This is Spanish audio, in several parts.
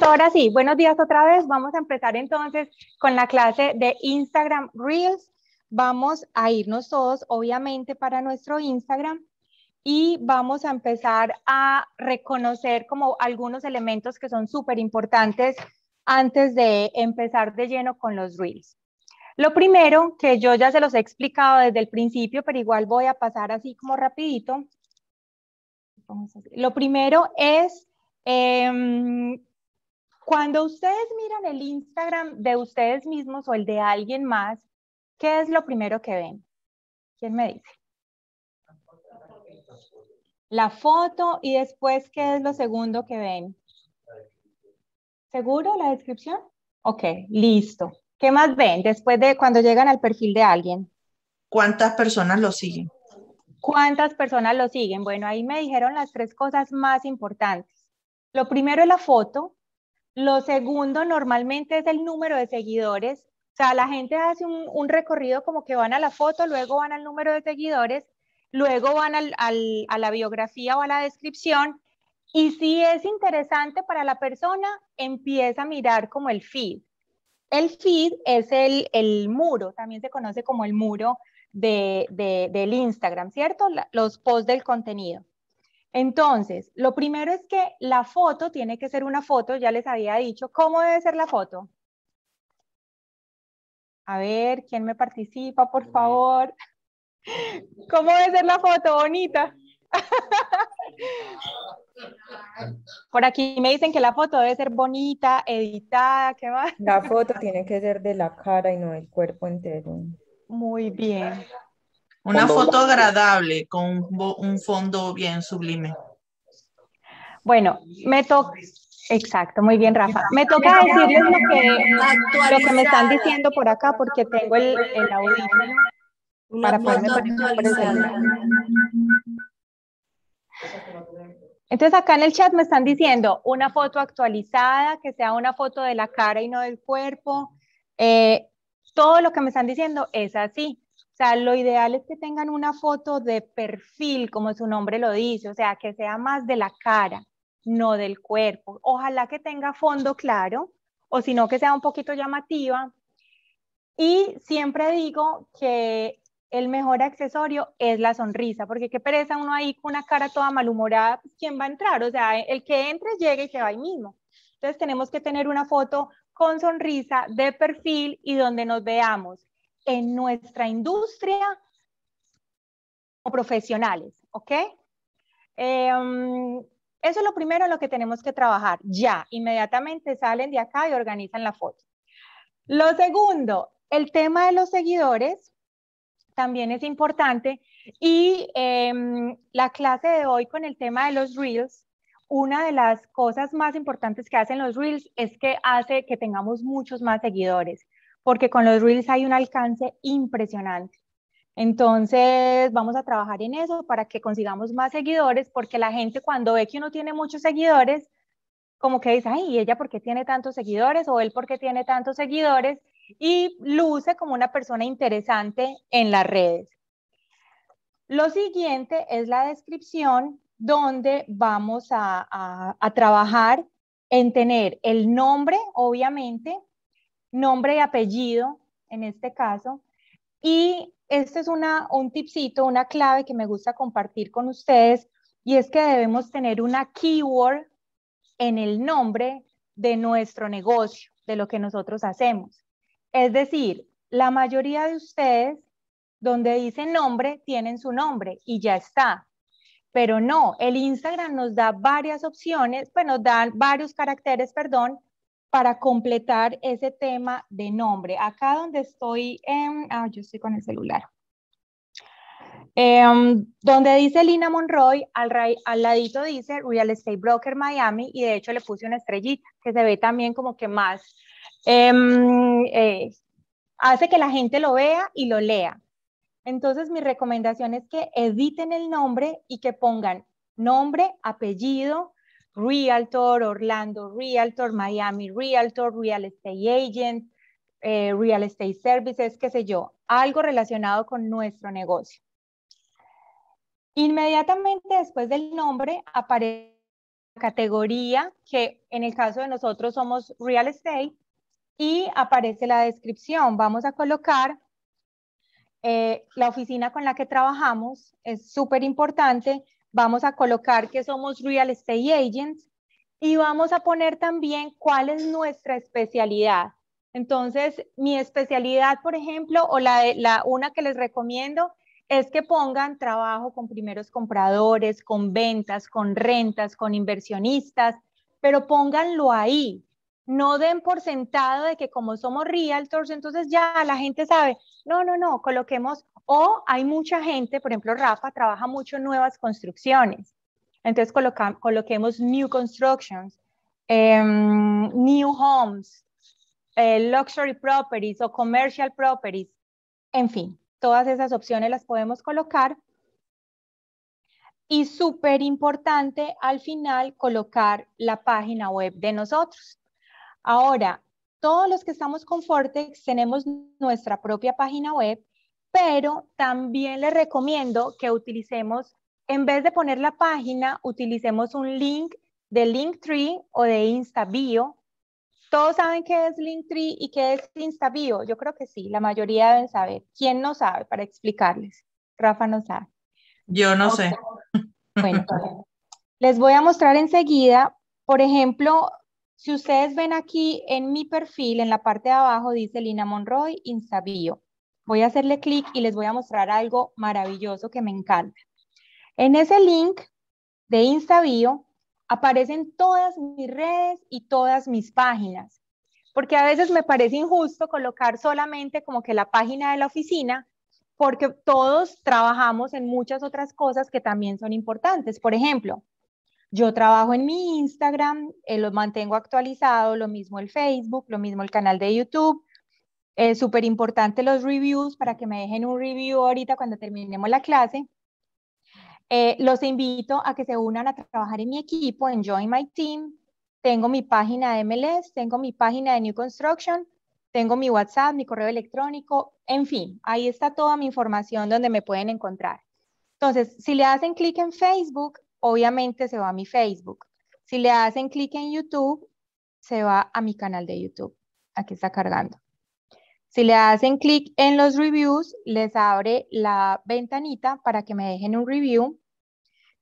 Ahora sí, buenos días otra vez. Vamos a empezar entonces con la clase de Instagram Reels. Vamos a irnos todos, obviamente, para nuestro Instagram y vamos a empezar a reconocer como algunos elementos que son súper importantes antes de empezar de lleno con los Reels. Lo primero, que yo ya se los he explicado desde el principio, pero igual voy a pasar así como rapidito. Lo primero es, em, cuando ustedes miran el Instagram de ustedes mismos o el de alguien más, ¿qué es lo primero que ven? ¿Quién me dice? La foto y después, ¿qué es lo segundo que ven? ¿Seguro la descripción? Ok, listo. ¿Qué más ven después de cuando llegan al perfil de alguien? ¿Cuántas personas lo siguen? ¿Cuántas personas lo siguen? Bueno, ahí me dijeron las tres cosas más importantes. Lo primero es la foto, lo segundo normalmente es el número de seguidores. O sea, la gente hace un, recorrido como que van a la foto, luego van al número de seguidores, luego van a la biografía o a la descripción. Y si es interesante para la persona, empieza a mirar como el feed. El feed es el, muro, también se conoce como el muro de, del Instagram, ¿cierto? los posts del contenido. Entonces, lo primero es que la foto tiene que ser una foto, ya les había dicho, ¿cómo debe ser la foto? A ver, ¿quién me participa, por favor? ¿Cómo debe ser la foto, bonita? Por aquí me dicen que la foto debe ser bonita, editada, ¿qué más? La foto tiene que ser de la cara y no del cuerpo entero. Muy bien. Una foto agradable con un fondo bien sublime. Bueno, me toca. Exacto, muy bien, Rafa. Me toca decirles lo que, me están diciendo por acá porque tengo el, el audio para poderme poner Entonces acá en el chat me están diciendo una foto actualizada, que sea una foto de la cara y no del cuerpo. Eh, todo lo que me están diciendo es así. O sea, lo ideal es que tengan una foto de perfil, como su nombre lo dice, o sea, que sea más de la cara, no del cuerpo. Ojalá que tenga fondo claro, o si no, que sea un poquito llamativa. Y siempre digo que el mejor accesorio es la sonrisa, porque qué pereza uno ahí con una cara toda malhumorada, pues, ¿quién va a entrar? O sea, el que entre llega y se va ahí mismo. Entonces tenemos que tener una foto con sonrisa de perfil y donde nos veamos en nuestra industria o profesionales, ¿ok? Em, eso es lo primero en lo que tenemos que trabajar. Ya, inmediatamente salen de acá y organizan la foto. Lo segundo, el tema de los seguidores también es importante. Y em, la clase de hoy con el tema de los reels, una de las cosas más importantes que hacen los reels es que hace que tengamos muchos más seguidores, porque con los reels hay un alcance impresionante. Entonces vamos a trabajar en eso para que consigamos más seguidores, porque la gente cuando ve que uno tiene muchos seguidores, como que dice, ay, ella por qué tiene tantos seguidores? O él por qué tiene tantos seguidores? y luce como una persona interesante en las redes. Lo siguiente es la descripción donde vamos a, trabajar en tener el nombre, obviamente, nombre y apellido en este caso. Y este es una, un tipcito, una clave que me gusta compartir con ustedes y es que debemos tener una keyword en el nombre de nuestro negocio, de lo que nosotros hacemos. Es decir, la mayoría de ustedes, donde dice nombre, tienen su nombre y ya está. Pero no, el Instagram nos da varias opciones, pues nos dan varios caracteres, perdón, para completar ese tema de nombre. Acá donde estoy, en, ah, yo estoy con el celular. Em, donde dice Lina Monroy, al, al ladito dice Real Estate Broker Miami y de hecho le puse una estrellita que se ve también como que más Em, eh, hace que la gente lo vea y lo lea. Entonces, mi recomendación es que editen el nombre y que pongan nombre, apellido, Realtor, Orlando, Realtor, Miami, Realtor, Real Estate Agent, eh, Real Estate Services, qué sé yo, algo relacionado con nuestro negocio. Inmediatamente después del nombre aparece la categoría que en el caso de nosotros somos Real Estate y aparece la descripción. Vamos a colocar eh, la oficina con la que trabajamos, es súper importante. Vamos a colocar que somos real estate agents y vamos a poner también cuál es nuestra especialidad. Entonces, mi especialidad, por ejemplo, o la, la una que les recomiendo es que pongan trabajo con primeros compradores, con ventas, con rentas, con inversionistas, pero pónganlo ahí, no den por sentado de que como somos realtors, entonces ya la gente sabe, no, no, no, coloquemos, o hay mucha gente, por ejemplo, Rafa trabaja mucho en nuevas construcciones, entonces coloquemos new constructions, em, new homes, eh, luxury properties o commercial properties, en fin, todas esas opciones las podemos colocar. Y súper importante al final colocar la página web de nosotros. Ahora, todos los que estamos con Fortex tenemos nuestra propia página web, pero también les recomiendo que utilicemos, en vez de poner la página, utilicemos un link de Linktree o de InstaBio. Todos saben qué es Linktree y qué es InstaBio. Yo creo que sí, la mayoría deben saber. ¿Quién no sabe para explicarles? Rafa no sabe. Yo no sé. Bueno, les voy a mostrar enseguida, por ejemplo, si ustedes ven aquí en mi perfil, en la parte de abajo dice Lina Monroy Instabio. Voy a hacerle clic y les voy a mostrar algo maravilloso que me encanta. En ese link de Instabio aparecen todas mis redes y todas mis páginas, porque a veces me parece injusto colocar solamente como que la página de la oficina, porque todos trabajamos en muchas otras cosas que también son importantes. Por ejemplo, yo trabajo en mi Instagram, eh, lo mantengo actualizado, lo mismo el Facebook, lo mismo el canal de YouTube. Es súper importante los reviews para que me dejen un review ahorita cuando terminemos la clase. Eh, los invito a que se unan a trabajar en mi equipo, en Join My Team. Tengo mi página de MLS, tengo mi página de New Construction, tengo mi WhatsApp, mi correo electrónico, en fin, ahí está toda mi información donde me pueden encontrar. Entonces, si le hacen clic en Facebook, obviamente se va a mi Facebook. Si le hacen clic en YouTube, se va a mi canal de YouTube. Aquí está cargando. Si le hacen clic en los reviews, les abre la ventanita para que me dejen un review.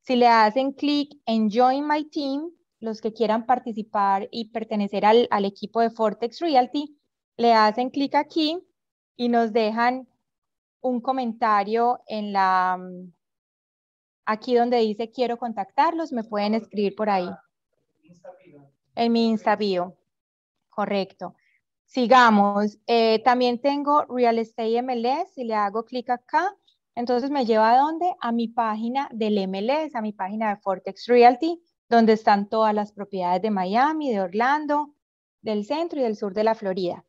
Si le hacen clic en Join My Team, los que quieran participar y pertenecer al, equipo de Fortex Realty, le hacen clic aquí y nos dejan un comentario en la, Aquí donde dice quiero contactarlos, me pueden escribir por ahí. En mi Instabio. Correcto. Sigamos. Eh, también tengo Real Estate MLS. Si le hago clic acá, entonces me lleva a dónde? A mi página del MLS, a mi página de Fortex Realty, donde están todas las propiedades de Miami, de Orlando, del centro y del sur de la Florida.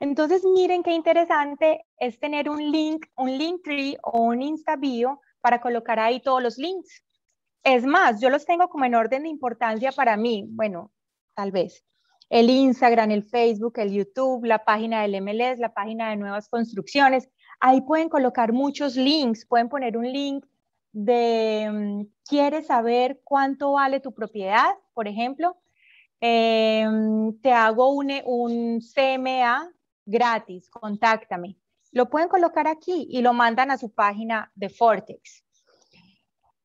Entonces, miren qué interesante es tener un link, un link tree o un Instabio para colocar ahí todos los links. Es más, yo los tengo como en orden de importancia para mí, bueno, tal vez. El Instagram, el Facebook, el YouTube, la página del MLS, la página de nuevas construcciones. Ahí pueden colocar muchos links, pueden poner un link de mm, quieres saber cuánto vale tu propiedad, por ejemplo, eh, mm, te hago un, CMA gratis, contáctame. Lo pueden colocar aquí y lo mandan a su página de Fortex.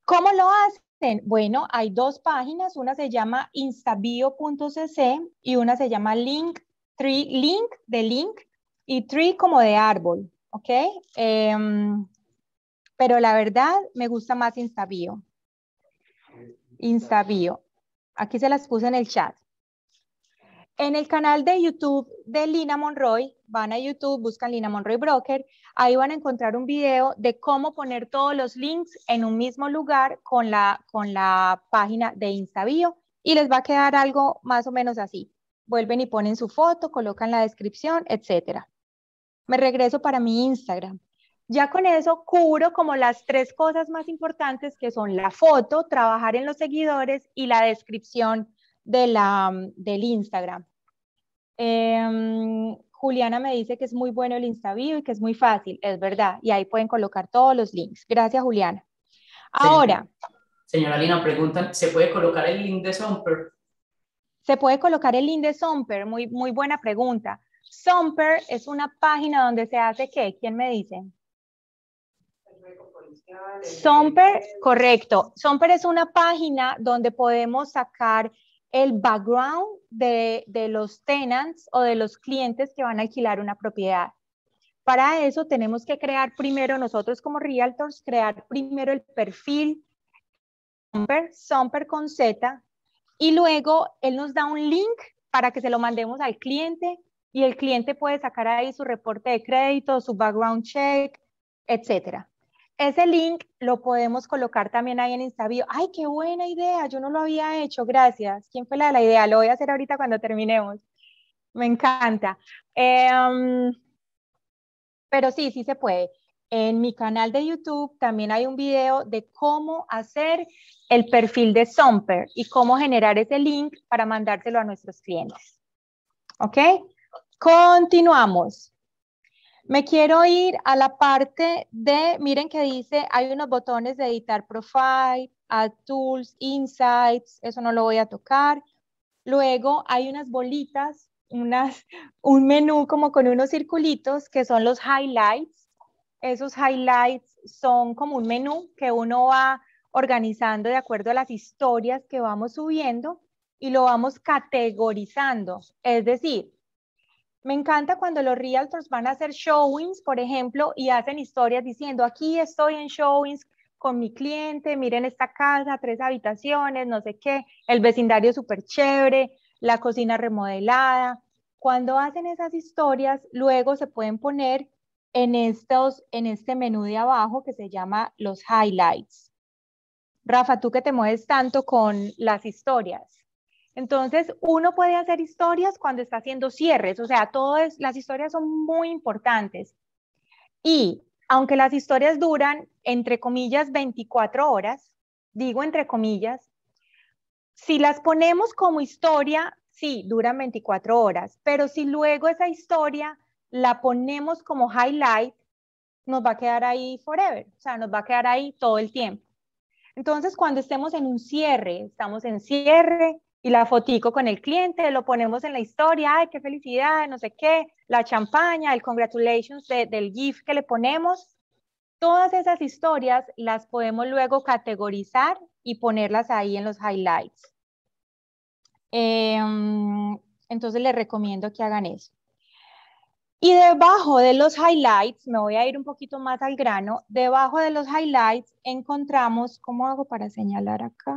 ¿Cómo lo hacen? Bueno, hay dos páginas, una se llama instabio.cc y una se llama link, tree, link de link y tree como de árbol, ¿ok? Em, pero la verdad me gusta más instabio. Instabio. Aquí se las puse en el chat. En el canal de YouTube de Lina Monroy, van a YouTube, buscan Lina Monroy Broker, ahí van a encontrar un video de cómo poner todos los links en un mismo lugar con la, con la página de Instabio y les va a quedar algo más o menos así. Vuelven y ponen su foto, colocan la descripción, etcétera. Me regreso para mi Instagram. Ya con eso cubro como las tres cosas más importantes que son la foto, trabajar en los seguidores y la descripción de la, del Instagram. Em, Juliana me dice que es muy bueno el InstaView y que es muy fácil, es verdad, y ahí pueden colocar todos los links. Gracias, Juliana. Ahora. Señora Lina, preguntan, ¿se puede colocar el link de Somper? Se puede colocar el link de Somper, muy, muy buena pregunta. Somper es una página donde se hace qué? ¿Quién me dice? Somper, correcto. Somper es una página donde podemos sacar el background de, de, los tenants o de los clientes que van a alquilar una propiedad. Para eso tenemos que crear primero nosotros como realtors, crear primero el perfil Somper, Somper con Z, y luego él nos da un link para que se lo mandemos al cliente y el cliente puede sacar ahí su reporte de crédito, su background check, etcétera ese link lo podemos colocar también ahí en Instabio. ¡Ay, qué buena idea! Yo no lo había hecho, gracias. ¿Quién fue la de la idea? Lo voy a hacer ahorita cuando terminemos. Me encanta. Em, pero sí, sí se puede. En mi canal de YouTube también hay un video de cómo hacer el perfil de Somper y cómo generar ese link para mandárselo a nuestros clientes. ¿Ok? Continuamos. Me quiero ir a la parte de, miren que dice, hay unos botones de editar profile, add tools, insights, eso no lo voy a tocar. Luego hay unas bolitas, unas, un menú como con unos circulitos que son los highlights. Esos highlights son como un menú que uno va organizando de acuerdo a las historias que vamos subiendo y lo vamos categorizando. Es decir, me encanta cuando los realtors van a hacer showings, por ejemplo, y hacen historias diciendo, aquí estoy en showings con mi cliente, miren esta casa, tres habitaciones, no sé qué, el vecindario súper chévere, la cocina remodelada. Cuando hacen esas historias, luego se pueden poner en, estos, en este menú de abajo que se llama los highlights. Rafa, tú que te mueves tanto con las historias. Entonces, uno puede hacer historias cuando está haciendo cierres, o sea, todas las historias son muy importantes. Y aunque las historias duran, entre comillas, 24 horas, digo entre comillas, si las ponemos como historia, sí, duran 24 horas, pero si luego esa historia la ponemos como highlight, nos va a quedar ahí forever, o sea, nos va a quedar ahí todo el tiempo. Entonces, cuando estemos en un cierre, estamos en cierre, y la fotico con el cliente, lo ponemos en la historia, ay, qué felicidad, no sé qué, la champaña, el congratulations del GIF que le ponemos. Todas esas historias las podemos luego categorizar y ponerlas ahí en los highlights. Em, entonces les recomiendo que hagan eso. Y debajo de los highlights, me voy a ir un poquito más al grano, debajo de los highlights encontramos, ¿cómo hago para señalar acá?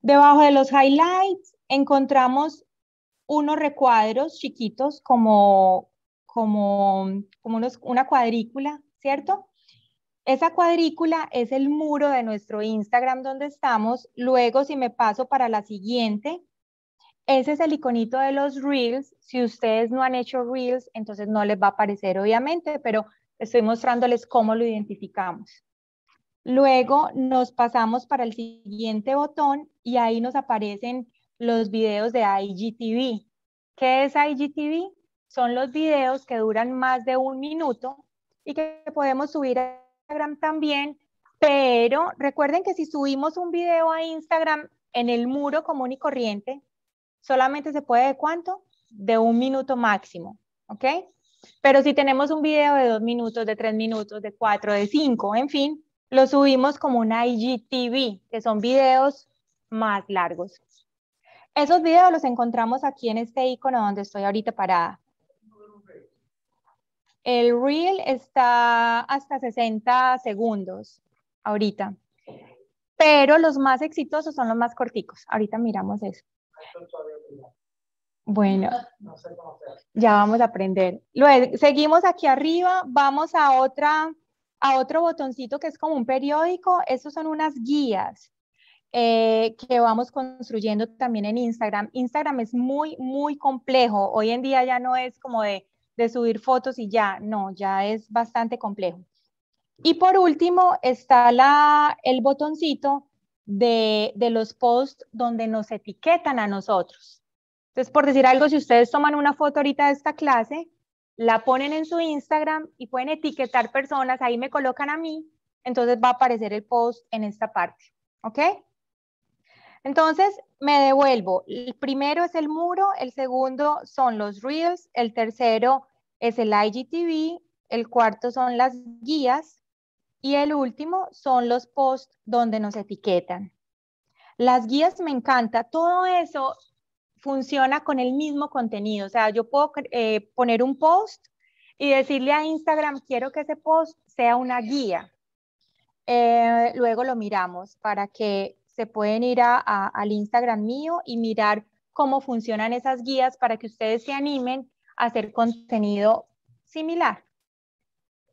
Debajo de los highlights encontramos unos recuadros chiquitos como, como, como una cuadrícula, ¿cierto? Esa cuadrícula es el muro de nuestro Instagram donde estamos. Luego, si me paso para la siguiente, ese es el iconito de los reels. Si ustedes no han hecho reels, entonces no les va a aparecer, obviamente, pero estoy mostrándoles cómo lo identificamos. Luego nos pasamos para el siguiente botón y ahí nos aparecen los videos de IGTV. ¿Qué es IGTV? Son los videos que duran más de un minuto y que podemos subir a Instagram también, pero recuerden que si subimos un video a Instagram en el muro común y corriente, solamente se puede de cuánto? De un minuto máximo, ¿ok? Pero si tenemos un video de dos minutos, de tres minutos, de cuatro, de cinco, en fin, lo subimos como una IGTV, que son videos más largos. Esos videos los encontramos aquí en este icono donde estoy ahorita parada. El reel está hasta 60 segundos ahorita, pero los más exitosos son los más corticos. Ahorita miramos eso. Bueno, ya vamos a aprender. Luego, seguimos aquí arriba, vamos a otra a otro botoncito que es como un periódico. Esos son unas guías eh, que vamos construyendo también en Instagram. Instagram es muy, muy complejo. Hoy en día ya no es como de, de subir fotos y ya, no, ya es bastante complejo. Y por último está la, el botoncito de, de, los posts donde nos etiquetan a nosotros. Entonces, por decir algo, si ustedes toman una foto ahorita de esta clase, la ponen en su Instagram y pueden etiquetar personas, ahí me colocan a mí, entonces va a aparecer el post en esta parte, ¿ok? Entonces me devuelvo, el primero es el muro, el segundo son los reels, el tercero es el IGTV, el cuarto son las guías y el último son los posts donde nos etiquetan. Las guías me encanta, todo eso funciona con el mismo contenido. O sea, yo puedo eh, poner un post y decirle a Instagram, quiero que ese post sea una guía. Eh, luego lo miramos para que se pueden ir al Instagram mío y mirar cómo funcionan esas guías para que ustedes se animen a hacer contenido similar.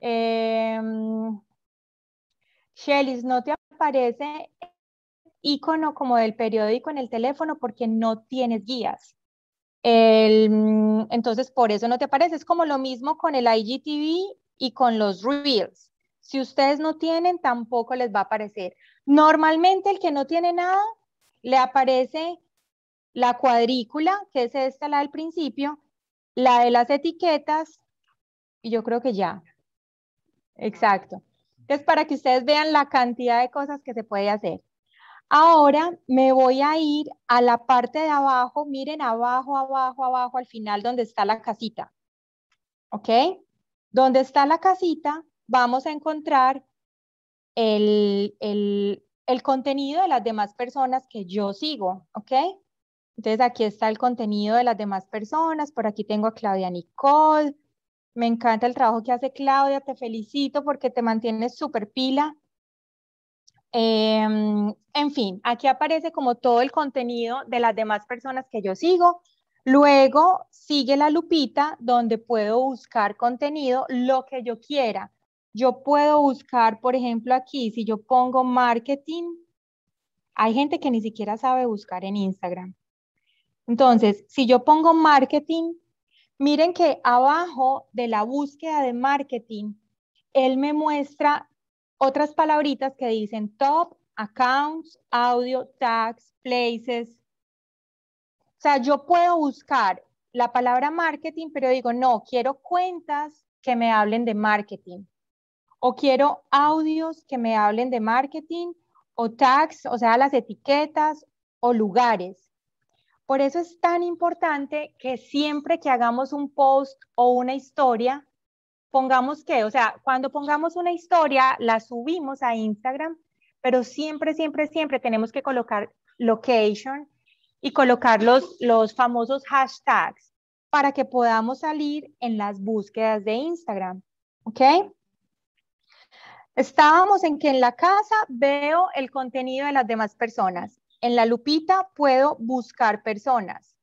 Eh, ¿no te aparece icono como del periódico en el teléfono porque no tienes guías. Mm, entonces, por eso no te aparece. Es como lo mismo con el IGTV y con los Reels. Si ustedes no tienen, tampoco les va a aparecer. Normalmente el que no tiene nada, le aparece la cuadrícula, que es esta, la del principio, la de las etiquetas, y yo creo que ya. Exacto. es para que ustedes vean la cantidad de cosas que se puede hacer. Ahora me voy a ir a la parte de abajo, miren abajo, abajo, abajo, al final donde está la casita. ¿Ok? Donde está la casita vamos a encontrar el, el, el contenido de las demás personas que yo sigo. ¿Ok? Entonces aquí está el contenido de las demás personas. Por aquí tengo a Claudia Nicole. Me encanta el trabajo que hace Claudia. Te felicito porque te mantienes súper pila. Em, en fin, aquí aparece como todo el contenido de las demás personas que yo sigo. Luego sigue la lupita donde puedo buscar contenido, lo que yo quiera. Yo puedo buscar, por ejemplo, aquí, si yo pongo marketing, hay gente que ni siquiera sabe buscar en Instagram. Entonces, si yo pongo marketing, miren que abajo de la búsqueda de marketing, él me muestra otras palabritas que dicen top, accounts, audio, tags, places. O sea, yo puedo buscar la palabra marketing, pero digo, no, quiero cuentas que me hablen de marketing. O quiero audios que me hablen de marketing, o tags, o sea, las etiquetas, o lugares. Por eso es tan importante que siempre que hagamos un post o una historia, pongamos que, o sea, cuando pongamos una historia, la subimos a Instagram, pero siempre, siempre, siempre tenemos que colocar location y colocar los, los famosos hashtags para que podamos salir en las búsquedas de Instagram. ¿Ok? Estábamos en que en la casa veo el contenido de las demás personas. En la lupita puedo buscar personas.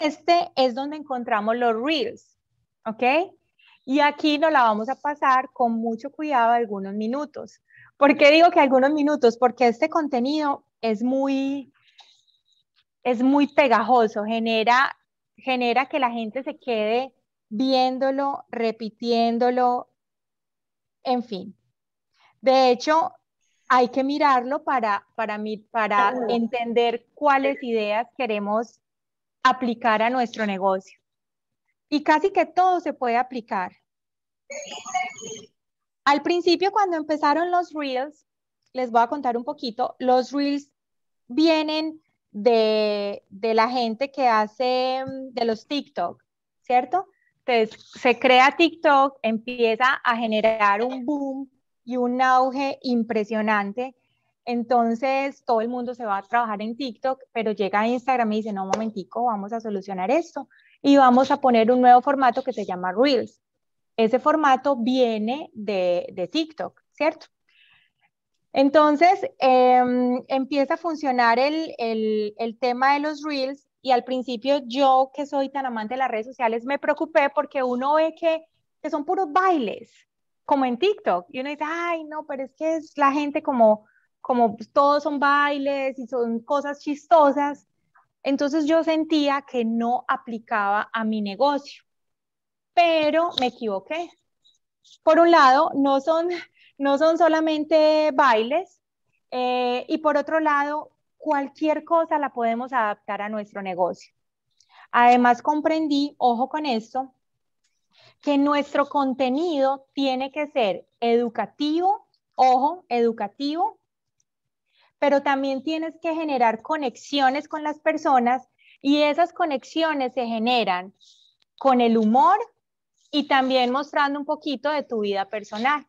este es donde encontramos los reels, ¿ok? Y aquí nos la vamos a pasar con mucho cuidado algunos minutos. ¿Por qué digo que algunos minutos? Porque este contenido es muy, es muy pegajoso, genera, genera que la gente se quede viéndolo, repitiéndolo, en fin. De hecho, hay que mirarlo para, para, para entender cuáles ideas queremos aplicar a nuestro negocio. Y casi que todo se puede aplicar. Al principio, cuando empezaron los reels, les voy a contar un poquito, los reels vienen de, la gente que hace mm, de los TikTok, ¿cierto? Entonces, se crea TikTok, empieza a generar un boom y un auge impresionante entonces, todo el mundo se va a trabajar en TikTok, pero llega a Instagram y dice, no, un momentico, vamos a solucionar esto. Y vamos a poner un nuevo formato que se llama Reels. Ese formato viene de, de TikTok, ¿cierto? Entonces, em, empieza a funcionar el, tema de los Reels y al principio yo, que soy tan amante de las redes sociales, me preocupé porque uno ve que, que son puros bailes, como en TikTok. Y uno dice, ay, no, pero es que es la gente como como pues, todos son bailes y son cosas chistosas, entonces yo sentía que no aplicaba a mi negocio. Pero me equivoqué. Por un lado, no son, no son solamente bailes eh, y por otro lado, cualquier cosa la podemos adaptar a nuestro negocio. Además, comprendí, ojo con esto, que nuestro contenido tiene que ser educativo, ojo, educativo, pero también tienes que generar conexiones con las personas y esas conexiones se generan con el humor y también mostrando un poquito de tu vida personal.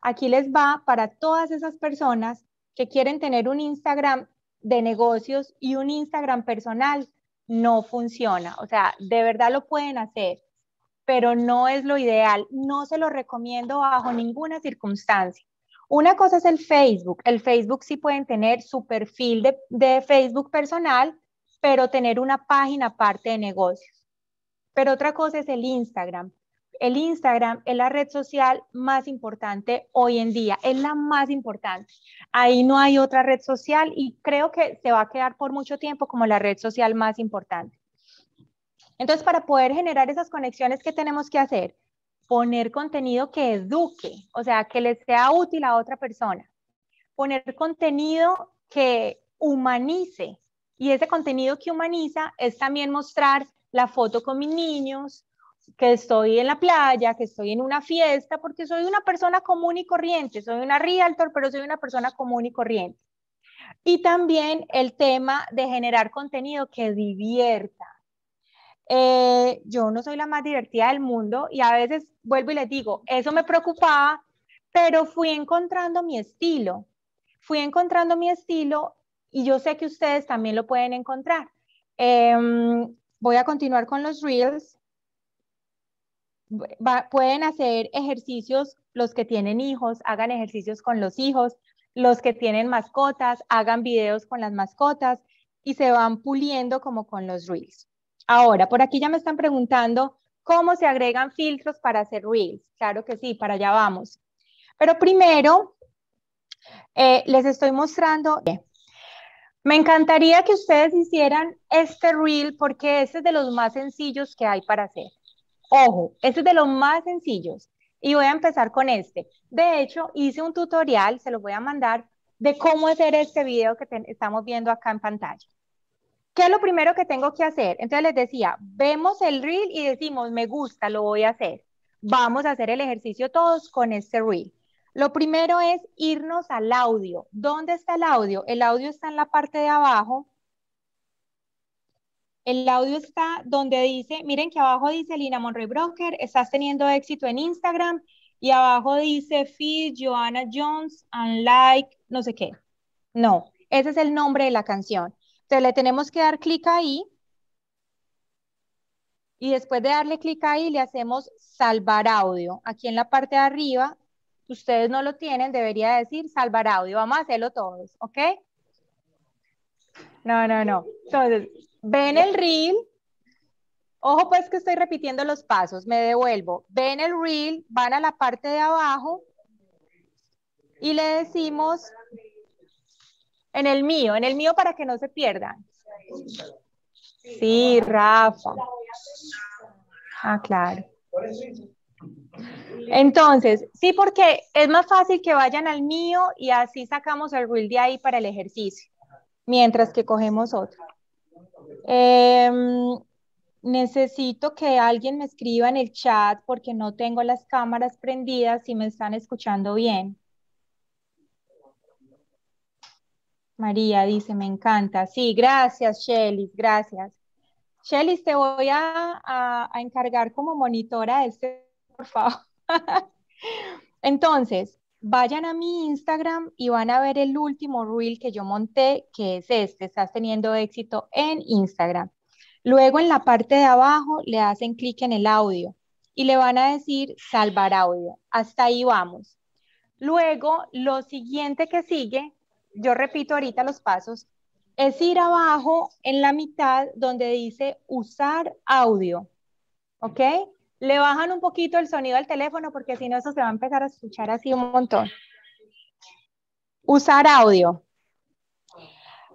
Aquí les va para todas esas personas que quieren tener un Instagram de negocios y un Instagram personal. No funciona, o sea, de verdad lo pueden hacer, pero no es lo ideal. No se lo recomiendo bajo ninguna circunstancia. Una cosa es el Facebook. El Facebook sí pueden tener su perfil de, Facebook personal, pero tener una página aparte de negocios. Pero otra cosa es el Instagram. El Instagram es la red social más importante hoy en día, es la más importante. Ahí no hay otra red social y creo que se va a quedar por mucho tiempo como la red social más importante. Entonces, para poder generar esas conexiones, ¿qué tenemos que hacer? poner contenido que eduque, o sea, que le sea útil a otra persona, poner contenido que humanice. Y ese contenido que humaniza es también mostrar la foto con mis niños, que estoy en la playa, que estoy en una fiesta, porque soy una persona común y corriente, soy una realtor, pero soy una persona común y corriente. Y también el tema de generar contenido que divierta, eh, yo no soy la más divertida del mundo y a veces vuelvo y les digo, eso me preocupaba, pero fui encontrando mi estilo, fui encontrando mi estilo y yo sé que ustedes también lo pueden encontrar. Em, voy a continuar con los reels. pueden hacer ejercicios los que tienen hijos, hagan ejercicios con los hijos, los que tienen mascotas, hagan videos con las mascotas y se van puliendo como con los reels. Ahora, por aquí ya me están preguntando cómo se agregan filtros para hacer reels. Claro que sí, para allá vamos. Pero primero, eh, les estoy mostrando... Eh, me encantaría que ustedes hicieran este reel porque este es de los más sencillos que hay para hacer. Ojo, este es de los más sencillos y voy a empezar con este. De hecho, hice un tutorial, se los voy a mandar, de cómo hacer este video que estamos viendo acá en pantalla lo primero que tengo que hacer? Entonces les decía, vemos el reel y decimos, me gusta, lo voy a hacer. Vamos a hacer el ejercicio todos con este reel. Lo primero es irnos al audio. ¿Dónde está el audio? El audio está en la parte de abajo. El audio está donde dice, miren que abajo dice Lina Monroy Broker, estás teniendo éxito en Instagram. Y abajo dice Feed Joanna Jones, like, no sé qué. No, ese es el nombre de la canción. Entonces le tenemos que dar clic ahí y después de darle clic ahí le hacemos salvar audio. Aquí en la parte de arriba, ustedes no lo tienen, debería decir salvar audio. Vamos a hacerlo todos, ¿ok? No, no, no. Entonces, ven el reel. Ojo pues que estoy repitiendo los pasos, me devuelvo. Ven el reel, van a la parte de abajo y le decimos en el mío, en el mío para que no se pierdan. Sí, Rafa. Ah, claro. Entonces, sí, porque es más fácil que vayan al mío y así sacamos el reel de ahí para el ejercicio, mientras que cogemos otro. Em, necesito que alguien me escriba en el chat porque no tengo las cámaras prendidas y me están escuchando bien. María dice, me encanta. Sí, gracias, Shelly, gracias. Shelly, te voy a, encargar como monitora este, por favor. Entonces, vayan a mi Instagram y van a ver el último reel que yo monté, que es este, estás teniendo éxito en Instagram. Luego en la parte de abajo le hacen clic en el audio y le van a decir salvar audio. Hasta ahí vamos. Luego, lo siguiente que sigue yo repito ahorita los pasos, es ir abajo en la mitad donde dice usar audio, ¿ok? Le bajan un poquito el sonido al teléfono porque si no eso se va a empezar a escuchar así un montón. Usar audio.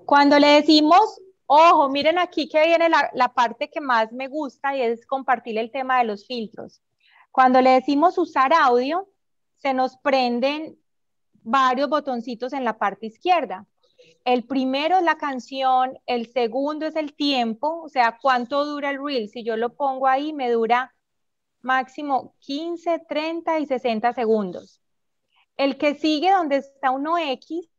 Cuando le decimos, ojo, miren aquí que viene la, la parte que más me gusta y es compartir el tema de los filtros. Cuando le decimos usar audio, se nos prenden varios botoncitos en la parte izquierda. El primero es la canción, el segundo es el tiempo, o sea, cuánto dura el reel. Si yo lo pongo ahí, me dura máximo 15, 30 y 60 segundos. El que sigue donde está 1X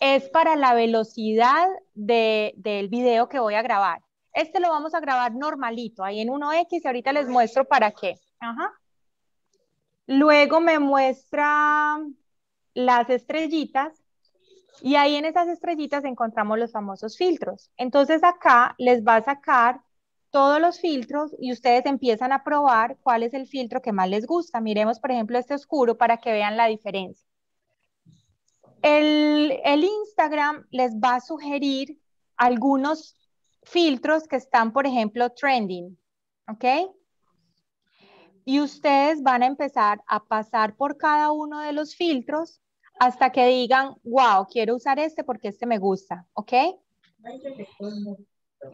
es para la velocidad del video que voy a grabar. Este lo vamos a grabar normalito, ahí en 1X, ahorita les muestro para qué. Ajá. Luego me muestra las estrellitas y ahí en esas estrellitas encontramos los famosos filtros. Entonces acá les va a sacar todos los filtros y ustedes empiezan a probar cuál es el filtro que más les gusta. Miremos, por ejemplo, este oscuro para que vean la diferencia. El, Instagram les va a sugerir algunos filtros que están, por ejemplo, trending, ¿ok? Y ustedes van a empezar a pasar por cada uno de los filtros hasta que digan, wow, quiero usar este porque este me gusta, ¿ok?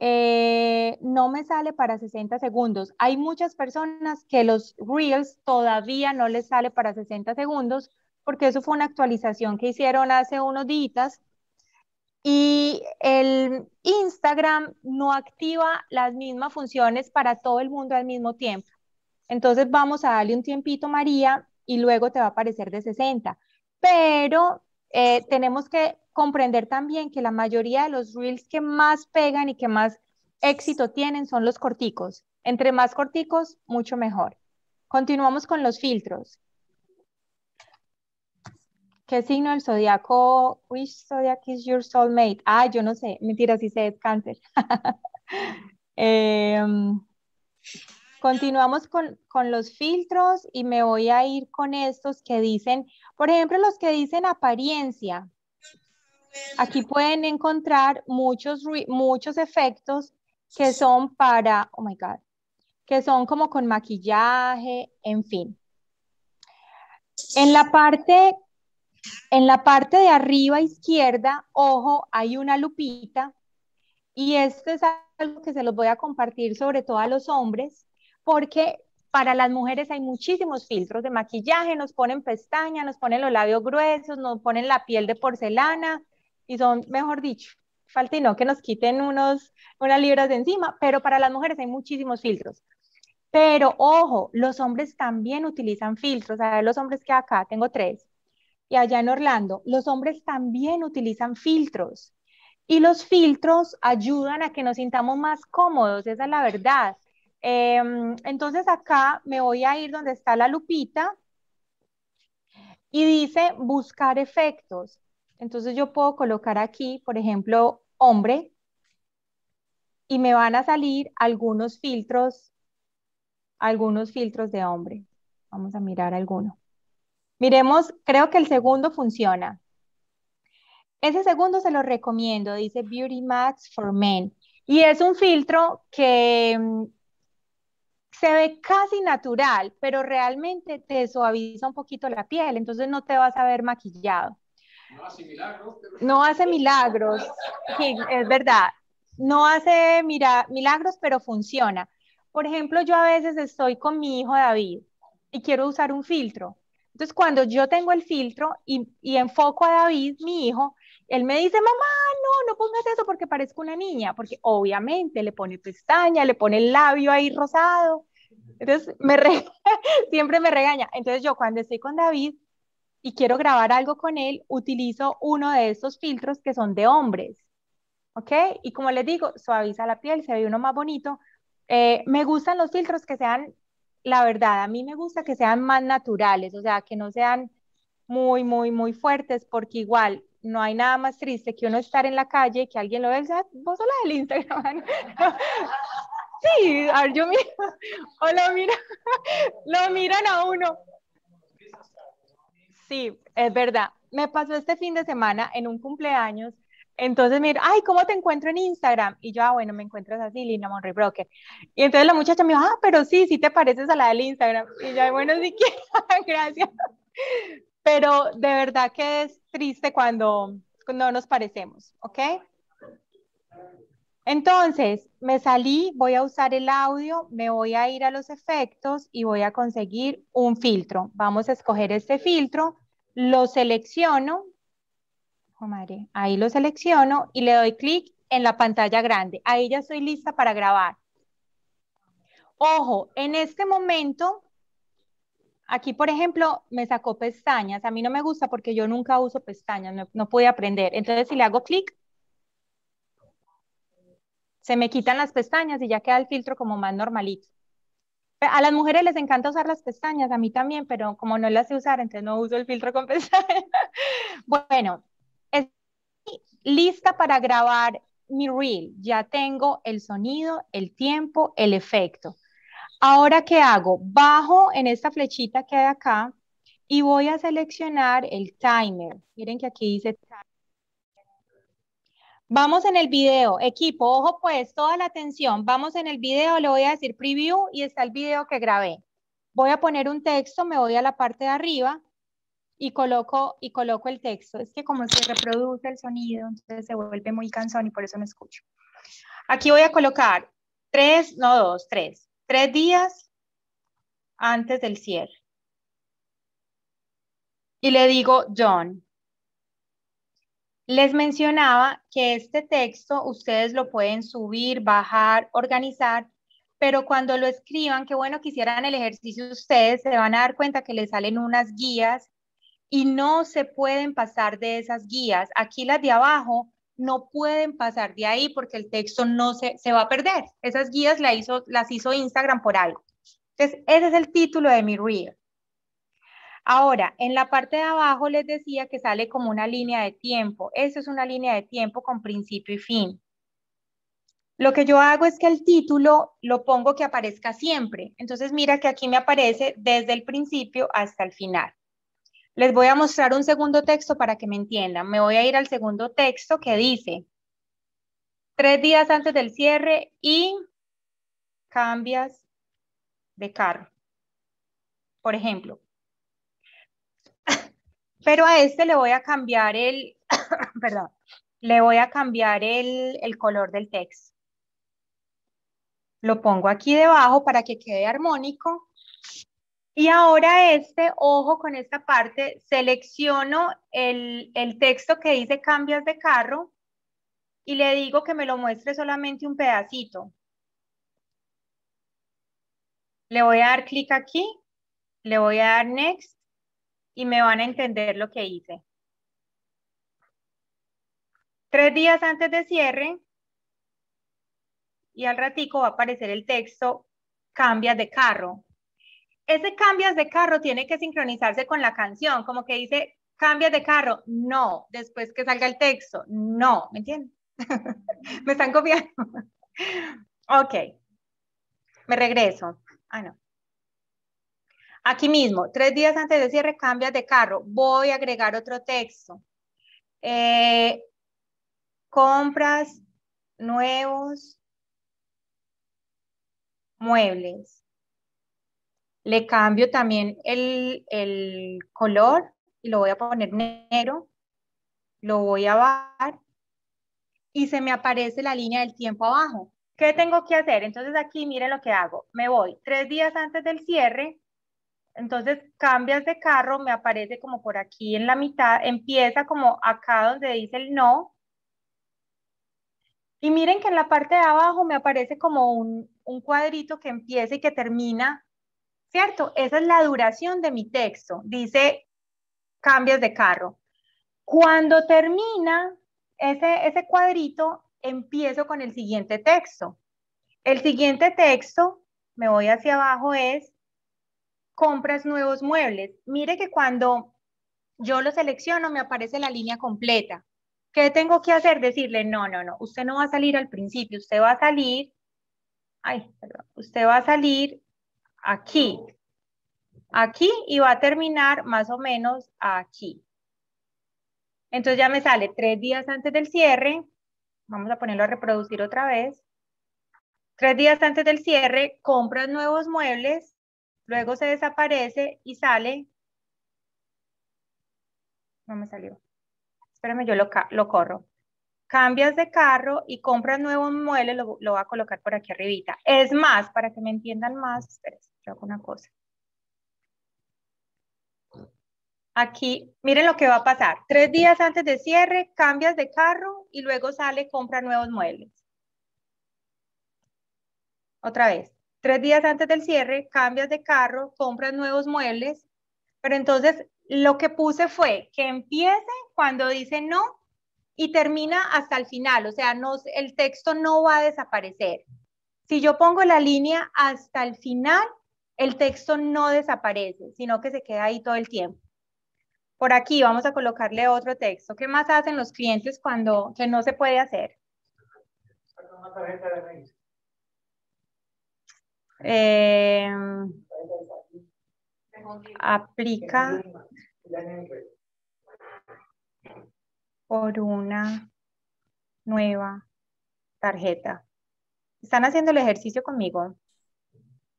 Eh, no me sale para 60 segundos. Hay muchas personas que los Reels todavía no les sale para 60 segundos porque eso fue una actualización que hicieron hace unos días y el Instagram no activa las mismas funciones para todo el mundo al mismo tiempo. Entonces vamos a darle un tiempito, María, y luego te va a aparecer de 60 pero eh, tenemos que comprender también que la mayoría de los reels que más pegan y que más éxito tienen son los corticos. Entre más corticos, mucho mejor. Continuamos con los filtros. ¿Qué signo del zodiaco? Which zodiac is your soulmate? Ah, yo no sé. Mentira, si sé, es cáncer. eh, Continuamos con, los filtros y me voy a ir con estos que dicen, por ejemplo, los que dicen apariencia. Aquí pueden encontrar muchos, muchos efectos que son para, oh my God, que son como con maquillaje, en fin. En la parte, en la parte de arriba izquierda, ojo, hay una lupita y esto es algo que se los voy a compartir sobre todo a los hombres porque para las mujeres hay muchísimos filtros de maquillaje, nos ponen pestañas, nos ponen los labios gruesos, nos ponen la piel de porcelana y son, mejor dicho, falta y no que nos quiten unos, unas libras de encima, pero para las mujeres hay muchísimos filtros. Pero ojo, los hombres también utilizan filtros. A ver, los hombres que acá tengo tres y allá en Orlando, los hombres también utilizan filtros. Y los filtros ayudan a que nos sintamos más cómodos, esa es la verdad. Em, entonces acá me voy a ir donde está la lupita y dice buscar efectos. Entonces yo puedo colocar aquí, por ejemplo, hombre y me van a salir algunos filtros, algunos filtros de hombre. Vamos a mirar alguno. Miremos, creo que el segundo funciona. Ese segundo se lo recomiendo, dice Beauty Max for Men. Y es un filtro que se ve casi natural, pero realmente te suaviza un poquito la piel, entonces no te vas a ver maquillado. No hace milagros. No hace milagros, es verdad. No hace mira, milagros, pero funciona. Por ejemplo, yo a veces estoy con mi hijo David y quiero usar un filtro. Entonces, cuando yo tengo el filtro y, y enfoco a David, mi hijo, él me dice, mamá, no, no pongas eso porque parezco una niña, porque obviamente le pone pestaña, le pone el labio ahí rosado. Entonces, me siempre me regaña. Entonces, yo cuando estoy con David y quiero grabar algo con él, utilizo uno de esos filtros que son de hombres. ¿Ok? Y como les digo, suaviza la piel, se ve uno más bonito. Eh, me gustan los filtros que sean, la verdad, a mí me gusta que sean más naturales, o sea, que no sean muy, muy, muy fuertes, porque igual no hay nada más triste que uno estar en la calle y que alguien lo vea, vos la del Instagram. sí, a ver, yo o lo, miran a uno. Sí, es verdad. Me pasó este fin de semana en un cumpleaños entonces, mira, ay, ¿cómo te encuentro en Instagram? Y yo, ah, bueno, me encuentras así, Lina Monroy Broker. Y entonces la muchacha me dijo, ah, pero sí, sí te pareces a la del Instagram. Y yo, bueno, sí que, gracias. Pero de verdad que es triste cuando no nos parecemos, ¿ok? Entonces, me salí, voy a usar el audio, me voy a ir a los efectos y voy a conseguir un filtro. Vamos a escoger este filtro, lo selecciono, ahí lo selecciono y le doy clic en la pantalla grande. Ahí ya estoy lista para grabar. Ojo, en este momento aquí, por ejemplo, me sacó pestañas. A mí no me gusta porque yo nunca uso pestañas, no, pude aprender. Entonces, si le hago clic, se me quitan las pestañas y ya queda el filtro como más normalito. A las mujeres les encanta usar las pestañas, a mí también, pero como no las sé usar, entonces no uso el filtro con pestañas. bueno, lista para grabar mi reel. Ya tengo el sonido, el tiempo, el efecto. Ahora, ¿qué hago? Bajo en esta flechita que hay acá y voy a seleccionar el timer. Miren que aquí dice Vamos en el video, equipo, ojo pues, toda la atención. Vamos en el video, le voy a decir preview y está el video que grabé. Voy a poner un texto, me voy a la parte de arriba y coloco, y coloco el texto. Es que como se reproduce el sonido, entonces se vuelve muy cansón y por eso no escucho. Aquí voy a colocar tres, no dos, tres tres días antes del cierre. Y le digo, John, les mencionaba que este texto ustedes lo pueden subir, bajar, organizar, pero cuando lo escriban, que bueno que hicieran el ejercicio ustedes, se van a dar cuenta que les salen unas guías y no se pueden pasar de esas guías. Aquí las de abajo no pueden pasar de ahí porque el texto no se, se va a perder. Esas guías las hizo Instagram por algo. Entonces, ese es el título de mi reel. Ahora, en la parte de abajo les decía que sale como una línea de tiempo. Eso es una línea de tiempo con principio y fin. Lo que yo hago es que el título lo pongo que aparezca siempre. Entonces, mira que aquí me aparece desde el principio hasta el final. Les voy a mostrar un segundo texto para que me entiendan. Me voy a ir al segundo texto que dice, tres días antes del cierre y cambias de carro. Por ejemplo. Pero a este le voy a cambiar el, perdón, le voy a cambiar el, el color del texto. Lo pongo aquí debajo para que quede armónico y ahora este, ojo con esta parte, selecciono el, texto que dice cambias de carro y le digo que me lo muestre solamente un pedacito. Le voy a dar clic aquí, le voy a dar next y me van a entender lo que hice. Tres días antes de cierre y al ratico va a aparecer el texto cambias de carro ese cambias de carro tiene que sincronizarse con la canción, como que dice cambias de carro, no, después que salga el texto, no, ¿me entiendes? Me están copiando. ok, me regreso. Ah, no. Aquí mismo, tres días antes de cierre, cambias de carro, voy a agregar otro texto. Eh, compras nuevos muebles. Le cambio también el, color y lo voy a poner negro. Lo voy a bajar y se me aparece la línea del tiempo abajo. ¿Qué tengo que hacer? Entonces aquí miren lo que hago. Me voy tres días antes del cierre. Entonces cambias de carro, me aparece como por aquí en la mitad, empieza como acá donde dice el no. Y miren que en la parte de abajo me aparece como un, un cuadrito que empieza y que termina ¿cierto? Esa es la duración de mi texto. Dice, cambias de carro. Cuando termina ese, ese cuadrito, empiezo con el siguiente texto. El siguiente texto, me voy hacia abajo, es compras nuevos muebles. Mire que cuando yo lo selecciono me aparece la línea completa. ¿Qué tengo que hacer? Decirle, no, no, no, usted no va a salir al principio, usted va a salir, ay, perdón, usted va a salir aquí, aquí y va a terminar más o menos aquí. Entonces ya me sale tres días antes del cierre, vamos a ponerlo a reproducir otra vez. Tres días antes del cierre, compras nuevos muebles, luego se desaparece y sale. No me salió. Espérame, yo lo, lo corro. Cambias de carro y compras nuevos muebles, lo, lo, voy a colocar por aquí arribita. Es más, para que me entiendan más, espérense alguna cosa. Aquí, miren lo que va a pasar. Tres días antes de cierre, cambias de carro y luego sale, compra nuevos muebles. Otra vez. Tres días antes del cierre, cambias de carro, compras nuevos muebles. Pero entonces lo que puse fue que empiece cuando dice no y termina hasta el final. O sea, no, el texto no va a desaparecer. Si yo pongo la línea hasta el final, el texto no desaparece, sino que se queda ahí todo el tiempo. Por aquí vamos a colocarle otro texto. ¿Qué más hacen los clientes cuando que no se puede hacer? Eh, aplica por una nueva tarjeta. ¿Están haciendo el ejercicio conmigo?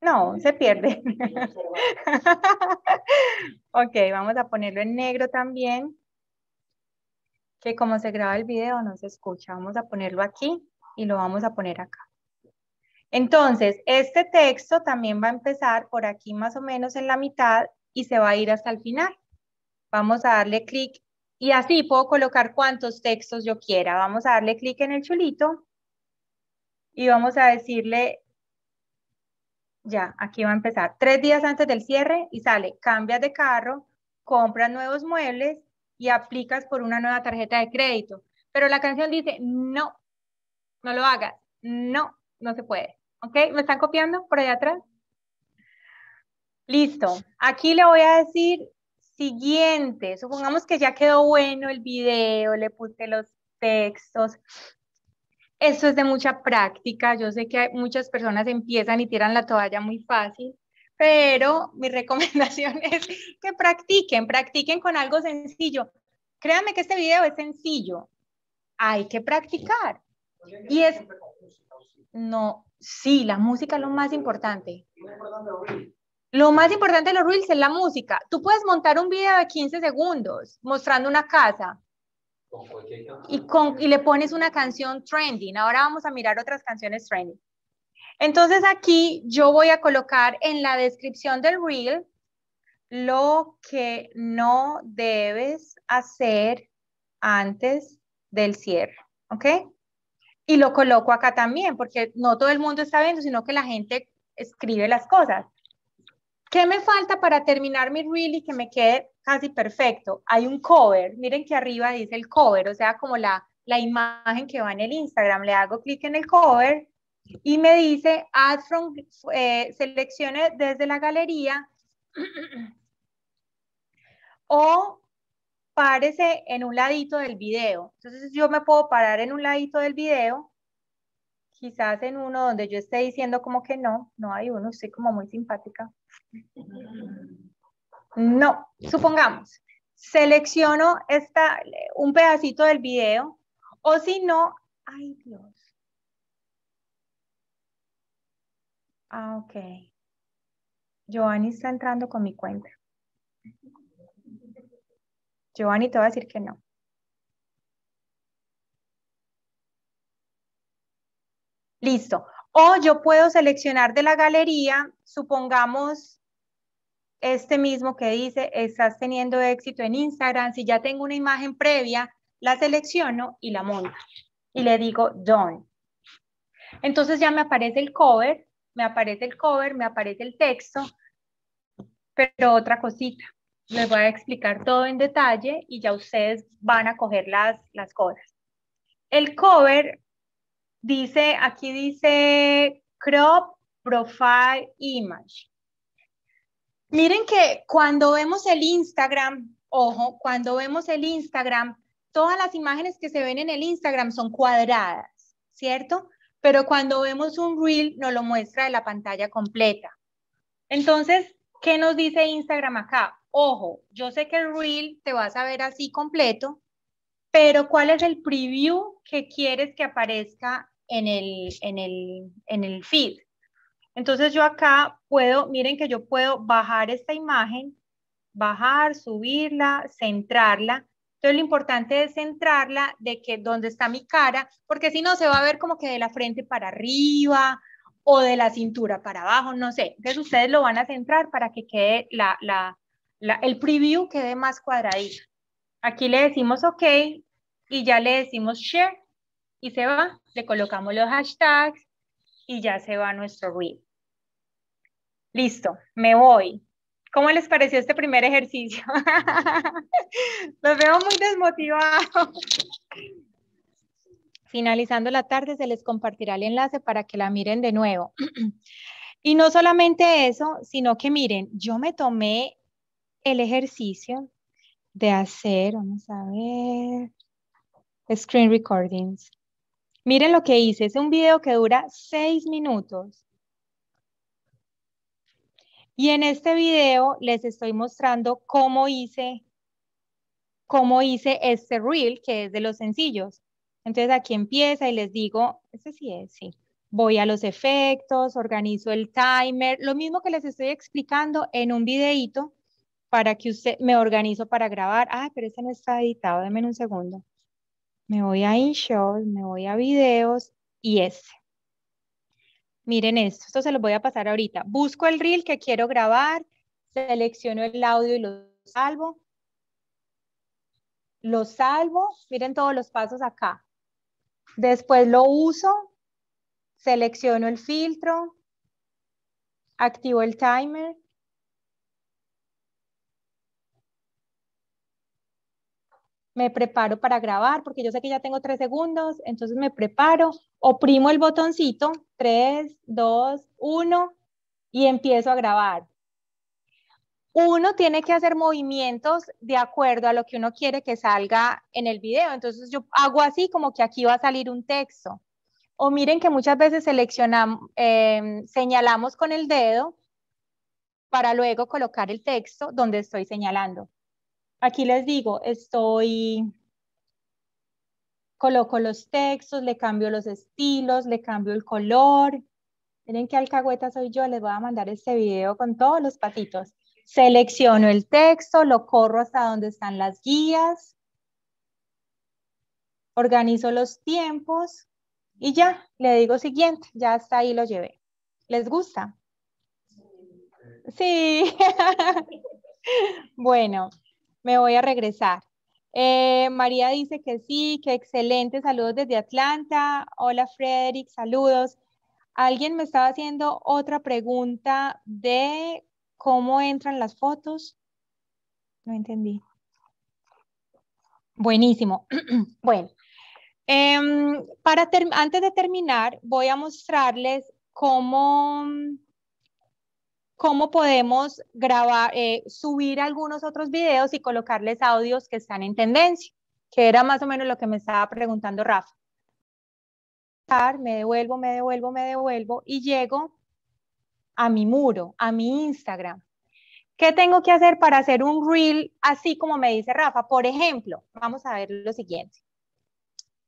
No, se pierde. ok, vamos a ponerlo en negro también. Que como se graba el video no se escucha. Vamos a ponerlo aquí y lo vamos a poner acá. Entonces, este texto también va a empezar por aquí más o menos en la mitad y se va a ir hasta el final. Vamos a darle clic y así puedo colocar cuantos textos yo quiera. Vamos a darle clic en el chulito y vamos a decirle ya, aquí va a empezar. Tres días antes del cierre y sale, cambias de carro, compras nuevos muebles y aplicas por una nueva tarjeta de crédito. Pero la canción dice, no, no lo hagas, no, no se puede. ¿Ok? ¿Me están copiando por allá atrás? Listo. Aquí le voy a decir siguiente. Supongamos que ya quedó bueno el video, le puse los textos, eso es de mucha práctica. Yo sé que muchas personas empiezan y tiran la toalla muy fácil, pero mi recomendación es que practiquen, practiquen con algo sencillo. Créanme que este video es sencillo. Hay que practicar. Y es... No, sí, la música es lo más importante. Lo más importante de los reels es la música. Tú puedes montar un video de 15 segundos mostrando una casa, y, le pones una canción trending. Ahora vamos a mirar otras canciones trending. Entonces aquí yo voy a colocar en la descripción del reel lo que no debes hacer antes del cierre, ¿ok? Y lo coloco acá también, porque no todo el mundo está viendo, sino que la gente escribe las cosas. ¿Qué me falta para terminar mi reel y que me quede casi perfecto. Hay un cover, miren que arriba dice el cover, o sea, como la, la imagen que va en el Instagram. Le hago clic en el cover y me dice, add from, eh, seleccione desde la galería o párese en un ladito del video. Entonces yo me puedo parar en un ladito del video, quizás en uno donde yo esté diciendo como que no, no hay uno, estoy como muy simpática. No, supongamos, selecciono esta, un pedacito del video o si no, ay Dios. Ah, ok. Giovanni está entrando con mi cuenta. Giovanni te va a decir que no. Listo. O yo puedo seleccionar de la galería, supongamos este mismo que dice, estás teniendo éxito en Instagram, si ya tengo una imagen previa, la selecciono y la monto. Y le digo done. Entonces ya me aparece el cover, me aparece el cover, me aparece el texto, pero otra cosita. Les voy a explicar todo en detalle y ya ustedes van a coger las, las cosas. El cover dice, aquí dice crop profile image. Miren que cuando vemos el Instagram, ojo, cuando vemos el Instagram, todas las imágenes que se ven en el Instagram son cuadradas, ¿cierto? Pero cuando vemos un reel nos lo muestra de la pantalla completa. Entonces, ¿qué nos dice Instagram acá? Ojo, yo sé que el reel te vas a ver así completo, pero ¿cuál es el preview que quieres que aparezca en el, en el, en el feed? Entonces yo acá puedo, miren que yo puedo bajar esta imagen, bajar, subirla, centrarla. Entonces lo importante es centrarla de que donde está mi cara, porque si no se va a ver como que de la frente para arriba o de la cintura para abajo, no sé. Entonces ustedes lo van a centrar para que quede el preview quede más cuadradito. Aquí le decimos OK y ya le decimos share y se va. Le colocamos los hashtags y ya se va nuestro reel. Listo, me voy. ¿Cómo les pareció este primer ejercicio? Los veo muy desmotivados. Finalizando la tarde se les compartirá el enlace para que la miren de nuevo. y no solamente eso, sino que miren, yo me tomé el ejercicio de hacer, vamos a ver, screen recordings. Miren lo que hice, es un video que dura seis minutos y en este video les estoy mostrando cómo hice, cómo hice este reel, que es de los sencillos. Entonces aquí empieza y les digo, ese sí es, sí. Voy a los efectos, organizo el timer, lo mismo que les estoy explicando en un videito para que usted, me organizo para grabar. Ah, pero este no está editado, denme un segundo. Me voy a InShot, me voy a videos y este. Miren esto, esto se lo voy a pasar ahorita. Busco el reel que quiero grabar, selecciono el audio y lo salvo. Lo salvo, miren todos los pasos acá. Después lo uso, selecciono el filtro, activo el timer, me preparo para grabar, porque yo sé que ya tengo tres segundos, entonces me preparo, oprimo el botoncito, tres, dos, uno, y empiezo a grabar. Uno tiene que hacer movimientos de acuerdo a lo que uno quiere que salga en el video. Entonces yo hago así como que aquí va a salir un texto. O miren que muchas veces seleccionamos, em, señalamos con el dedo para luego colocar el texto donde estoy señalando. Aquí les digo, estoy, coloco los textos, le cambio los estilos, le cambio el color. Miren qué alcahueta soy yo, les voy a mandar este video con todos los patitos. Selecciono el texto, lo corro hasta donde están las guías. Organizo los tiempos y ya, le digo siguiente, ya está ahí lo llevé. ¿Les gusta? Sí. bueno, me voy a regresar. Eh, María dice que sí, que excelente, saludos desde Atlanta. Hola Frederick, saludos. Alguien me estaba haciendo otra pregunta de cómo entran las fotos. No entendí. Buenísimo. bueno, em, para antes de terminar, voy a mostrarles cómo cómo podemos grabar, eh, subir algunos otros videos y colocarles audios que están en tendencia, que era más o menos lo que me estaba preguntando Rafa. Me devuelvo, me devuelvo, me devuelvo y llego a mi muro, a mi Instagram. ¿Qué tengo que hacer para hacer un reel así como me dice Rafa? Por ejemplo, vamos a ver lo siguiente.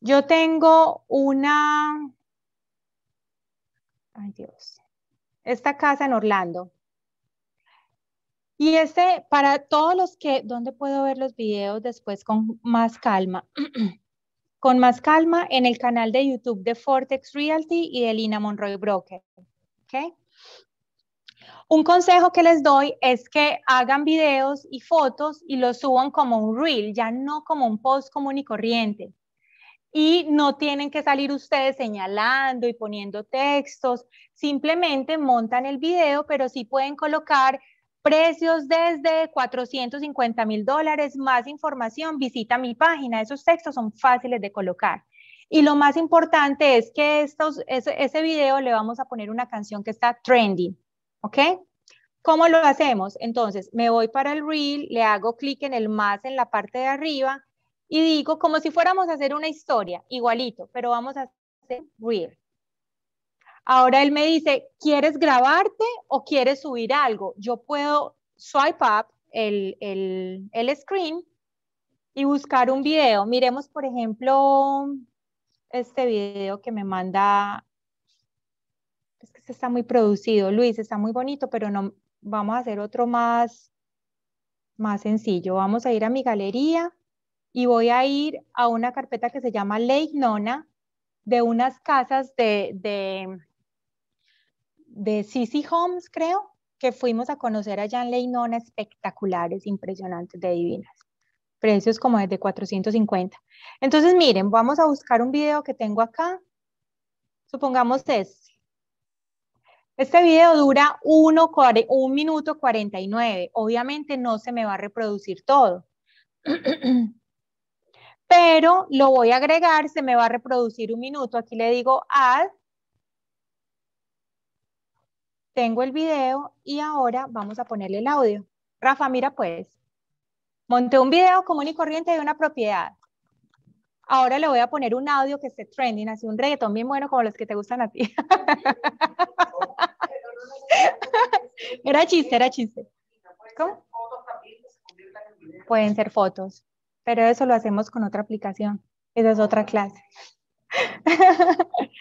Yo tengo una... Ay Dios. Esta casa en Orlando. Y este, para todos los que, ¿dónde puedo ver los videos después con más calma? con más calma en el canal de YouTube de Fortex Realty y de Lina Monroy Broker. ¿Okay? Un consejo que les doy es que hagan videos y fotos y los suban como un reel, ya no como un post común y corriente. Y no tienen que salir ustedes señalando y poniendo textos, simplemente montan el video, pero sí pueden colocar Precios desde 450 mil dólares. Más información, visita mi página. Esos textos son fáciles de colocar. Y lo más importante es que estos, ese, ese video le vamos a poner una canción que está trending. ¿Ok? ¿Cómo lo hacemos? Entonces, me voy para el reel, le hago clic en el más en la parte de arriba y digo como si fuéramos a hacer una historia, igualito, pero vamos a hacer reel. Ahora él me dice, ¿quieres grabarte o quieres subir algo? Yo puedo swipe up el, screen y buscar un video. Miremos, por ejemplo, este video que me manda. Es que se este está muy producido, Luis, está muy bonito, pero no vamos a hacer otro más, más sencillo. Vamos a ir a mi galería y voy a ir a una carpeta que se llama Lake Nona de unas casas de, de, de Sissy Homes, creo, que fuimos a conocer allá en Leinona, espectaculares, impresionantes, de divinas. Precios como desde 450. Entonces, miren, vamos a buscar un video que tengo acá. Supongamos este. Este video dura 1, minuto 49. Obviamente no se me va a reproducir todo. Pero lo voy a agregar, se me va a reproducir un minuto. Aquí le digo add tengo el video y ahora vamos a ponerle el audio. Rafa, mira pues. Monté un video común y corriente de una propiedad. Ahora le voy a poner un audio que esté trending, así un reggaetón bien bueno como los que te gustan a ti. era chiste, era chiste. Pueden ser fotos, pero eso lo hacemos con otra aplicación. Esa es otra clase.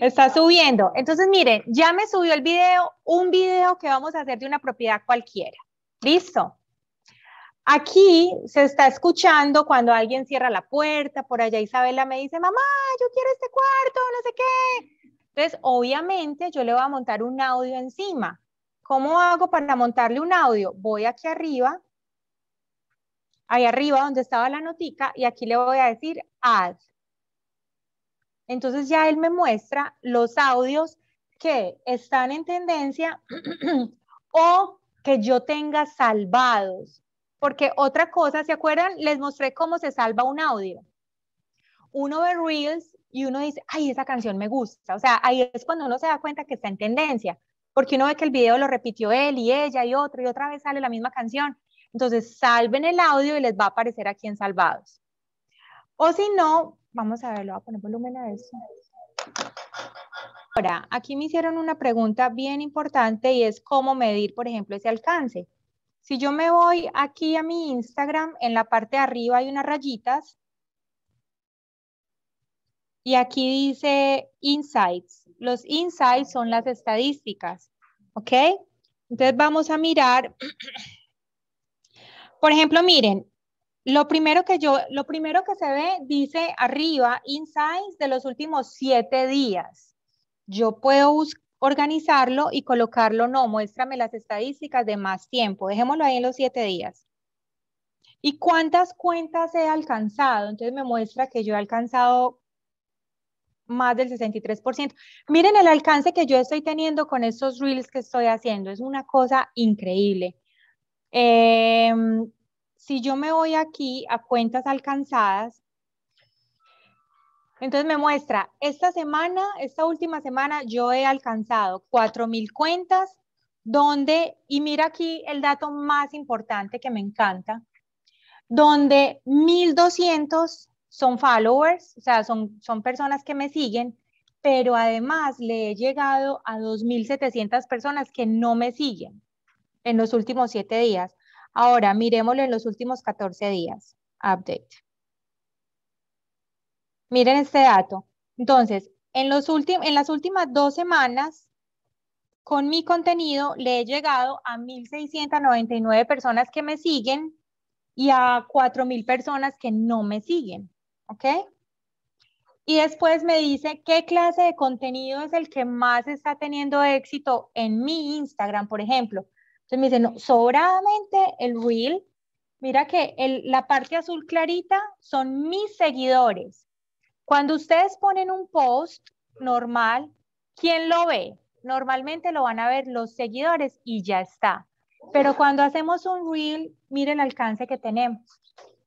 Está subiendo. Entonces, miren, ya me subió el video, un video que vamos a hacer de una propiedad cualquiera. Listo. Aquí se está escuchando cuando alguien cierra la puerta, por allá Isabela me dice, mamá, yo quiero este cuarto, no sé qué. Entonces, obviamente yo le voy a montar un audio encima. ¿Cómo hago para montarle un audio? Voy aquí arriba, ahí arriba donde estaba la notica, y aquí le voy a decir add. Entonces ya él me muestra los audios que están en tendencia o que yo tenga salvados. Porque otra cosa, ¿se acuerdan? Les mostré cómo se salva un audio. Uno ve Reels y uno dice, ay, esa canción me gusta. O sea, ahí es cuando uno se da cuenta que está en tendencia, porque uno ve que el video lo repitió él y ella y otro y otra vez sale la misma canción. Entonces, salven el audio y les va a aparecer aquí en Salvados. O si no, Vamos a verlo, voy a poner volumen a eso. Ahora, aquí me hicieron una pregunta bien importante y es cómo medir, por ejemplo, ese alcance. Si yo me voy aquí a mi Instagram, en la parte de arriba hay unas rayitas. Y aquí dice insights. Los insights son las estadísticas, ¿ok? Entonces vamos a mirar. Por ejemplo, miren, lo primero que yo, lo primero que se ve dice arriba, insights de los últimos siete días. Yo puedo organizarlo y colocarlo, no, muéstrame las estadísticas de más tiempo, dejémoslo ahí en los siete días. ¿Y cuántas cuentas he alcanzado? Entonces me muestra que yo he alcanzado más del 63%. Miren el alcance que yo estoy teniendo con estos reels que estoy haciendo. Es una cosa increíble. Eh, si yo me voy aquí a cuentas alcanzadas, entonces me muestra, esta semana, esta última semana, yo he alcanzado 4.000 cuentas, donde, y mira aquí el dato más importante que me encanta, donde 1.200 son followers, o sea, son, son personas que me siguen, pero además le he llegado a 2.700 personas que no me siguen en los últimos siete días. Ahora, miremoslo en los últimos 14 días. Update. Miren este dato. Entonces, en, los en las últimas dos semanas, con mi contenido le he llegado a 1.699 personas que me siguen y a 4.000 personas que no me siguen. ¿Ok? Y después me dice qué clase de contenido es el que más está teniendo éxito en mi Instagram, por ejemplo. Entonces me dicen, sobradamente el reel, mira que la parte azul clarita son mis seguidores. Cuando ustedes ponen un post normal, ¿quién lo ve? Normalmente lo van a ver los seguidores y ya está. Pero cuando hacemos un reel, miren el alcance que tenemos.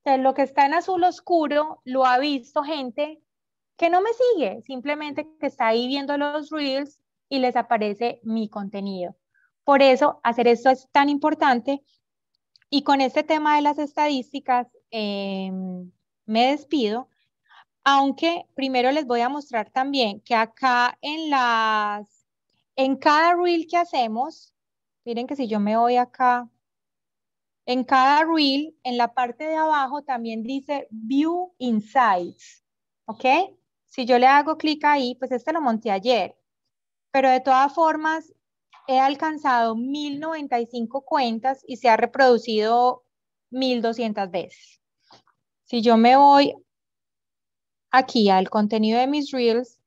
lo que está en azul oscuro lo ha visto gente que no me sigue, simplemente que está ahí viendo los reels y les aparece mi contenido. Por eso, hacer esto es tan importante. Y con este tema de las estadísticas, em, me despido, aunque primero les voy a mostrar también que acá en las, en cada reel que hacemos, miren que si yo me voy acá, en cada reel, en la parte de abajo también dice View Insights, ¿ok? Si yo le hago clic ahí, pues este lo monté ayer, pero de todas formas, he alcanzado 1095 cuentas y se ha reproducido 1200 veces. Si yo me voy aquí al contenido de mis reels,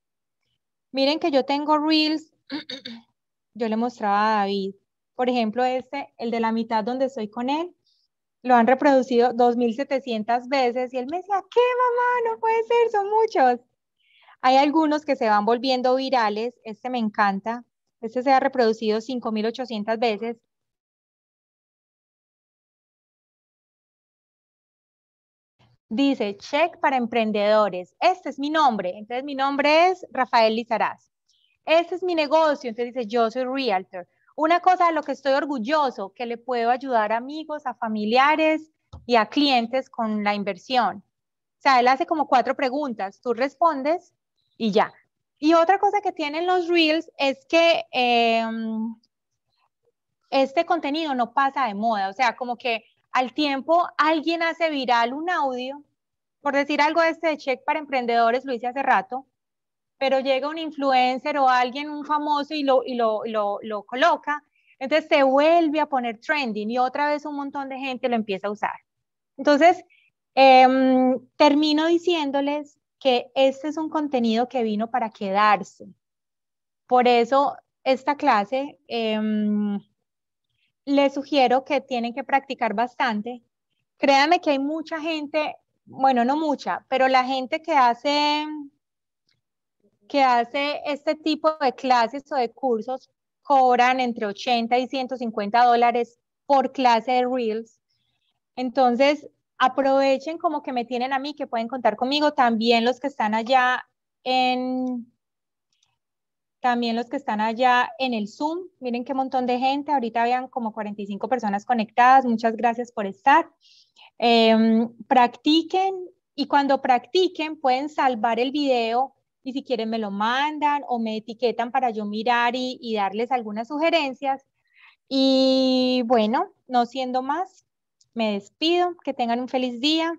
miren que yo tengo reels, yo le mostraba a David, por ejemplo, este, el de la mitad donde estoy con él, lo han reproducido 2.700 veces y él me decía, ¿qué mamá? No puede ser, son muchos. Hay algunos que se van volviendo virales, este me encanta, este se ha reproducido 5.800 veces, Dice, check para emprendedores. Este es mi nombre. Entonces, mi nombre es Rafael Lizaraz. Este es mi negocio. Entonces, dice, yo soy realtor. Una cosa de lo que estoy orgulloso, que le puedo ayudar a amigos, a familiares y a clientes con la inversión. O sea, él hace como cuatro preguntas. Tú respondes y ya. Y otra cosa que tienen los reels es que em, este contenido no pasa de moda, o sea, como que al tiempo alguien hace viral un audio, por decir algo de este check para emprendedores, lo hice hace rato, pero llega un influencer o alguien, un famoso, y lo, coloca, entonces se vuelve a poner trending y otra vez un montón de gente lo empieza a usar. Entonces, em, termino diciéndoles este es un contenido que vino para quedarse. Por eso, esta clase em, le sugiero que tienen que practicar bastante. Créanme que hay mucha gente, bueno, no mucha, pero la gente que hace que hace este tipo de clases o de cursos cobran entre 80 y 150 dólares por clase de Reels. Entonces, aprovechen como que me tienen a mí, que pueden contar conmigo, también los que están allá en también los que están allá en el Zoom, miren qué montón de gente, ahorita habían como 45 personas conectadas, muchas gracias por estar. Em, practiquen y cuando practiquen pueden salvar el video y si quieren me lo mandan o me etiquetan para yo mirar y darles algunas sugerencias. Y bueno, no siendo más, me despido, que tengan un feliz día